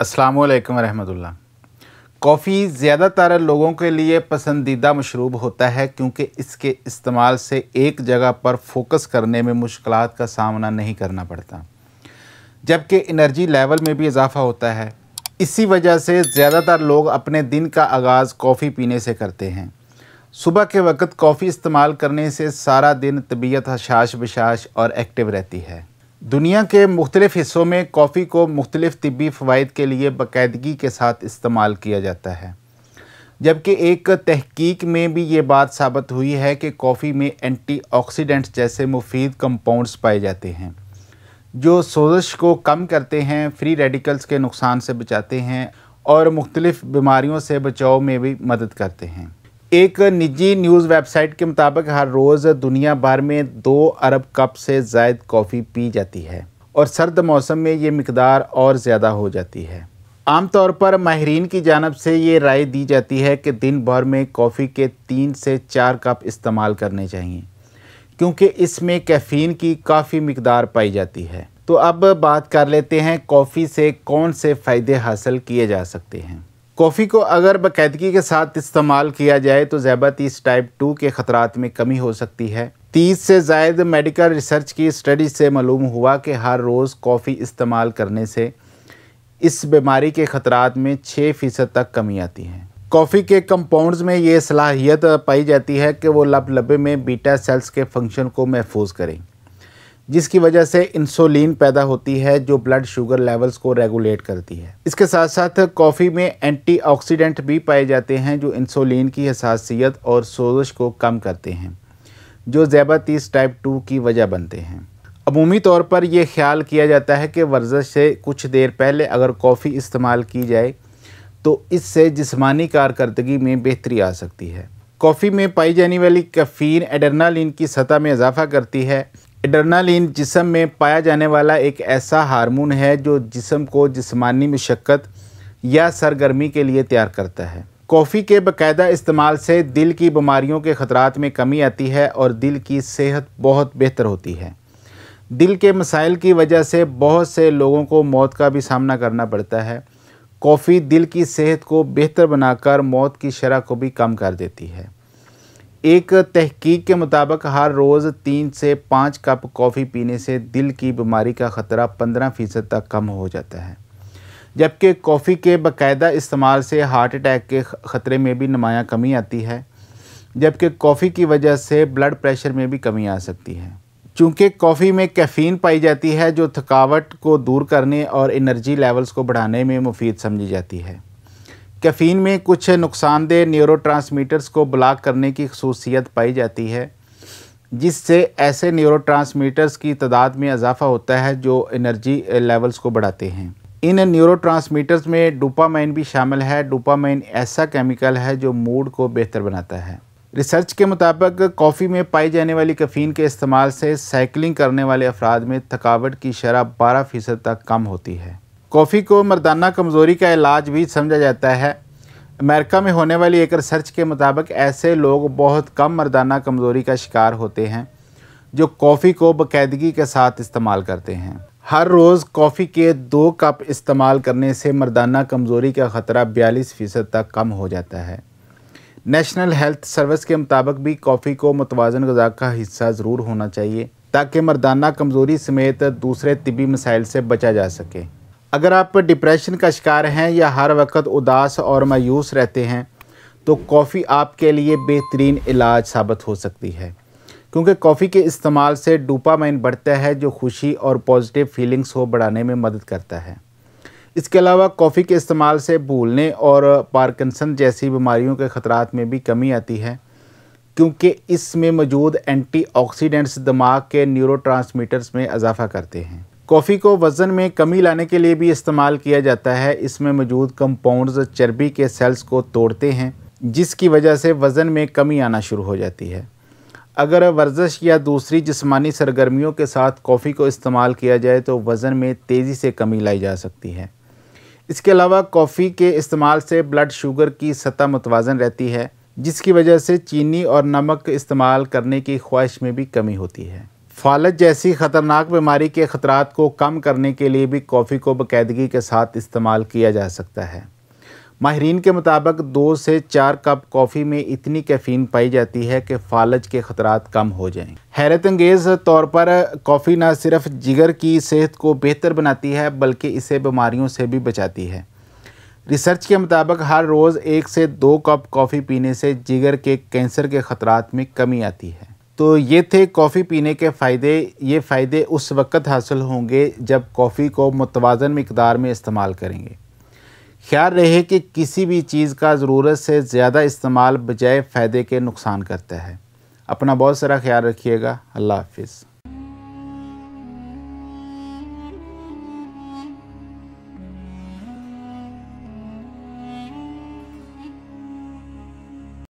अस्सलाम वालेकुम रहमतुल्लाह कॉफ़ी ज़्यादातर लोगों के लिए पसंदीदा मशरूब होता है क्योंकि इसके इस्तेमाल से एक जगह पर फोकस करने में मुश्किल का सामना नहीं करना पड़ता जबकि एनर्जी लेवल में भी इजाफा होता है इसी वजह से ज़्यादातर लोग अपने दिन का आगाज़ कॉफ़ी पीने से करते हैं सुबह के वक्त कॉफ़ी इस्तेमाल करने से सारा दिन तबीयत हशाश बशाश और एक्टिव रहती है दुनिया के मुख्तलिफ हिस्सों में कॉफ़ी को मुख्तलिफ तबी फ़वाद के लिए बाकायदगी के साथ इस्तेमाल किया जाता है जबकि एक तहकीक में भी ये बात साबित हुई है कि कॉफ़ी में एंटी ऑक्सीडेंट्स जैसे मुफीद कंपाउंड्स पाए जाते हैं जो सोजश को कम करते हैं फ्री रेडिकल्स के नुकसान से बचाते हैं और मुख्तलिफ़ बीमारियों से बचाव में भी मदद करते हैं एक निजी न्यूज़ वेबसाइट के मुताबिक हर रोज़ दुनिया भर में दो अरब कप से जायद कॉफ़ी पी जाती है और सर्द मौसम में ये मकदार और ज़्यादा हो जाती है आमतौर पर माहरीन की जानब से ये राय दी जाती है कि दिन भर में कॉफ़ी के तीन से चार कप इस्तेमाल करने चाहिए क्योंकि इसमें कैफ़ीन की काफ़ी मकदार पाई जाती है तो अब बात कर लेते हैं कॉफ़ी से कौन से फ़ायदे हासिल किए जा सकते हैं कॉफ़ी को अगर बाकायदगी के साथ इस्तेमाल किया जाए तो जैबातीस टाइप टू के खतरा में कमी हो सकती है तीस से जायद मेडिकल रिसर्च की स्टडी से मालूम हुआ कि हर रोज़ कॉफ़ी इस्तेमाल करने से इस बीमारी के खतरा में छः फ़ीसद तक कमी आती है कॉफ़ी के कंपाउंड्स में ये सलाहियत पाई जाती है कि वो लब लबे में बीटा सेल्स के फंक्शन को महफूज करें जिसकी वजह से इंसुलिन पैदा होती है जो ब्लड शुगर लेवल्स को रेगुलेट करती है इसके साथ साथ कॉफ़ी में एंटीऑक्सीडेंट भी पाए जाते हैं जो इंसुलिन की हसासीत और सोजश को कम करते हैं जो जैबातीस टाइप टू की वजह बनते हैं अमूमी तौर पर यह ख्याल किया जाता है कि वर्जिश से कुछ देर पहले अगर कॉफ़ी इस्तेमाल की जाए तो इससे जिसमानी कारकर्दगी में बेहतरी आ सकती है कॉफ़ी में पाई जाने वाली कफ़ीन एडरनालिन की सतह में इजाफा करती है एडरनालिन जिसम में पाया जाने वाला एक ऐसा हार्मोन है जो जिसम को जिसमानी मशक्क़त या सरगर्मी के लिए तैयार करता है कॉफ़ी के बकायदा इस्तेमाल से दिल की बीमारियों के खतरा में कमी आती है और दिल की सेहत बहुत बेहतर होती है दिल के मसाइल की वजह से बहुत से लोगों को मौत का भी सामना करना पड़ता है कॉफ़ी दिल की सेहत को बेहतर बनाकर मौत की शरह को भी कम कर देती है एक तहकीक के मुताबिक हर रोज़ तीन से पाँच कप कॉफ़ी पीने से दिल की बीमारी का ख़तरा पंद्रह फ़ीसद तक कम हो जाता है जबकि कॉफ़ी के बाकायदा इस्तेमाल से हार्ट अटैक के ख़तरे में भी नुमाया कमी आती है जबकि कॉफ़ी की वजह से ब्लड प्रेशर में भी कमी आ सकती है चूँकि कॉफ़ी में कैफ़ीन पाई जाती है जो थकावट को दूर करने और एनर्जी लेवल्स को बढ़ाने में मुफीद समझी जाती है कैफ़ीन में कुछ नुकसानदेह न्यूरो को ब्लॉक करने की खसूसियत पाई जाती है जिससे ऐसे न्यूरो की तादाद में इजाफा होता है जो एनर्जी लेवल्स को बढ़ाते हैं इन न्यूरो में डोपामाइन भी शामिल है डोपामाइन ऐसा केमिकल है जो मूड को बेहतर बनाता है रिसर्च के मुताबिक कॉफ़ी में पाई जाने वाली कैफीन के इस्तेमाल से साइकिलिंग करने वाले अफराद में थकावट की शरह बारह फ़ीसद तक कम होती है कॉफ़ी को मर्दाना कमज़ोरी का इलाज भी समझा जाता है अमेरिका में होने वाली एक रिसर्च के मुताबिक ऐसे लोग बहुत कम मर्दाना कमज़ोरी का शिकार होते हैं जो कॉफ़ी को बाकायदगी के साथ इस्तेमाल करते हैं हर रोज़ कॉफ़ी के दो कप इस्तेमाल करने से मर्दाना कमज़ोरी का ख़तरा बयालीस फ़ीसद तक कम हो जाता है नेशनल हेल्थ सर्विस के मुताबिक भी कॉफ़ी को मतवाज़न गजा का हिस्सा ज़रूर होना चाहिए ताकि मर्दाना कमज़ोरी समेत दूसरे तबी मसाइल से बचा जा सके अगर आप डिप्रेशन का शिकार हैं या हर वक्त उदास और मायूस रहते हैं तो कॉफ़ी आपके लिए बेहतरीन इलाज साबित हो सकती है क्योंकि कॉफ़ी के इस्तेमाल से डोपामाइन बढ़ता है जो खुशी और पॉजिटिव फीलिंग्स को बढ़ाने में मदद करता है इसके अलावा कॉफ़ी के इस्तेमाल से भूलने और पार्किंसन जैसी बीमारियों के ख़तरात में भी कमी आती है क्योंकि इसमें मौजूद एंटीऑक्सीडेंट्स दिमाग के न्यूरोट्रांसमीटर्स में इजाफा करते हैं कॉफ़ी को वज़न में कमी लाने के लिए भी इस्तेमाल किया जाता है इसमें मौजूद कंपाउंड्स चर्बी के सेल्स को तोड़ते हैं जिसकी वजह से वज़न में कमी आना शुरू हो जाती है अगर वर्जिश या दूसरी जिस्मानी सरगर्मियों के साथ कॉफ़ी को इस्तेमाल किया जाए तो वज़न में तेज़ी से कमी लाई जा सकती है इसके अलावा कॉफ़ी के इस्तेमाल से ब्लड शुगर की सतह मुतवाजन रहती है जिसकी वजह से चीनी और नमक इस्तेमाल करने की ख्वाहिश में भी कमी होती है फालज जैसी ख़तरनाक बीमारी के ख़तरात को कम करने के लिए भी कॉफ़ी को बाकायदगी के साथ इस्तेमाल किया जा सकता है माहरीन के मुताबिक दो से चार कप कॉफ़ी में इतनी कैफीन पाई जाती है कि फालज के खतरा कम हो जाएं। हैरत अंगेज़ तौर पर कॉफ़ी न सिर्फ जिगर की सेहत को बेहतर बनाती है बल्कि इसे बीमारियों से भी बचाती है रिसर्च के मुताबिक हर रोज़ एक से दो कप कॉफ़ी पीने से जिगर के कैंसर के खतरा में कमी आती है तो ये थे कॉफ़ी पीने के फ़ायदे ये फ़ायदे उस वक़्त हासिल होंगे जब कॉफ़ी को मतवाज़न मकदार में इस्तेमाल करेंगे ख्याल रहे कि किसी भी चीज़ का ज़रूरत से ज़्यादा इस्तेमाल बजाय फ़ायदे के नुकसान करता है अपना बहुत सारा ख्याल रखिएगा अल्लाह हाफिज़